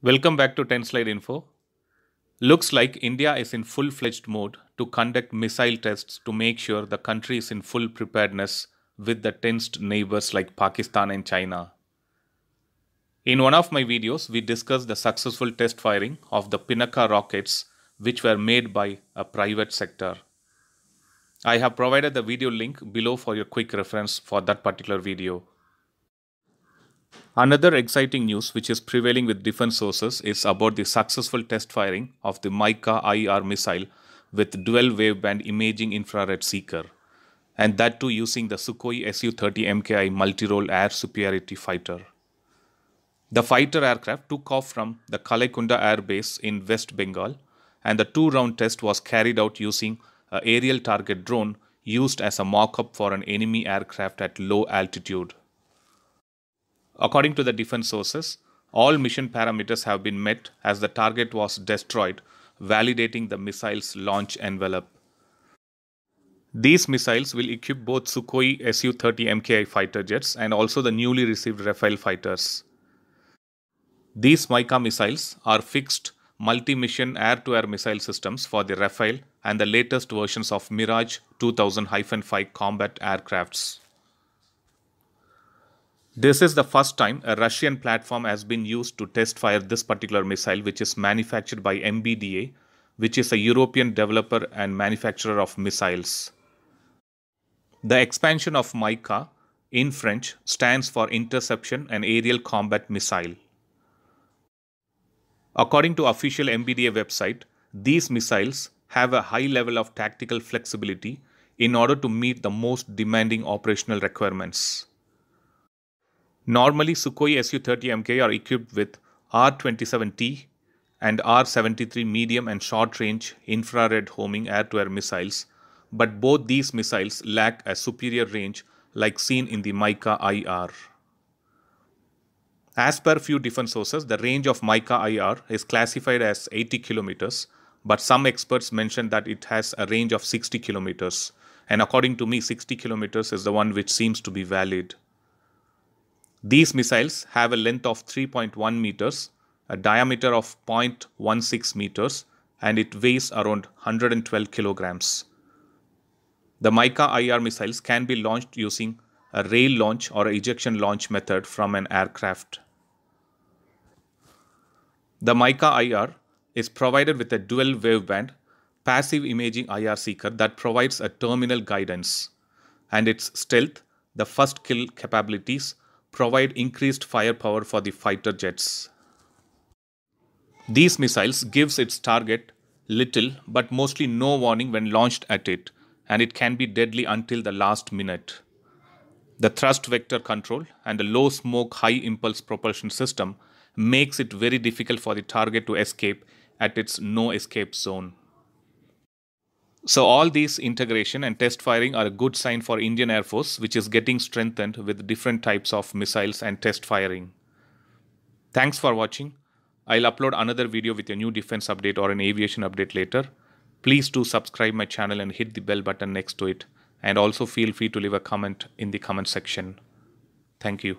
Welcome back to 10 Slide Info. Looks like India is in full fledged mode to conduct missile tests to make sure the country is in full preparedness with the tensed neighbors like Pakistan and China. In one of my videos, we discussed the successful test firing of the Pinaka rockets which were made by a private sector. I have provided the video link below for your quick reference for that particular video. Another exciting news which is prevailing with different sources is about the successful test firing of the Mica IR missile with dual waveband imaging infrared seeker, and that too using the Sukhoi Su 30 MKI multi-role air superiority fighter. The fighter aircraft took off from the Kalekunda Air Base in West Bengal, and the two round test was carried out using an aerial target drone used as a mock up for an enemy aircraft at low altitude. According to the defense sources, all mission parameters have been met as the target was destroyed, validating the missile's launch envelope. These missiles will equip both Sukhoi Su 30 MKI fighter jets and also the newly received Rafale fighters. These MICA missiles are fixed multi mission air to air missile systems for the Rafale and the latest versions of Mirage 2000 5 combat aircrafts. This is the first time a Russian platform has been used to test fire this particular missile, which is manufactured by MBDA, which is a European developer and manufacturer of missiles. The expansion of MICA, in French, stands for Interception and Aerial Combat Missile. According to official MBDA website, these missiles have a high level of tactical flexibility in order to meet the most demanding operational requirements. Normally, Sukhoi Su-30MK are equipped with R-27T and R-73 medium and short-range infrared homing air-to-air missiles, but both these missiles lack a superior range like seen in the Mica IR. As per few different sources, the range of Mica IR is classified as 80 kilometers, but some experts mention that it has a range of 60 kilometers. And according to me, 60 kilometers is the one which seems to be valid. These missiles have a length of 3.1 meters, a diameter of 0.16 meters, and it weighs around 112 kilograms. The Mica IR missiles can be launched using a rail launch or ejection launch method from an aircraft. The Mica IR is provided with a dual waveband passive imaging IR seeker that provides a terminal guidance and its stealth, the first kill capabilities, provide increased firepower for the fighter jets. These missiles gives its target little but mostly no warning when launched at it and it can be deadly until the last minute. The thrust vector control and the low smoke high impulse propulsion system makes it very difficult for the target to escape at its no escape zone. So all these integration and test firing are a good sign for Indian Air Force, which is getting strengthened with different types of missiles and test firing. Thanks for watching. I'll upload another video with a new defense update or an aviation update later. Please do subscribe my channel and hit the bell button next to it. And also feel free to leave a comment in the comment section. Thank you.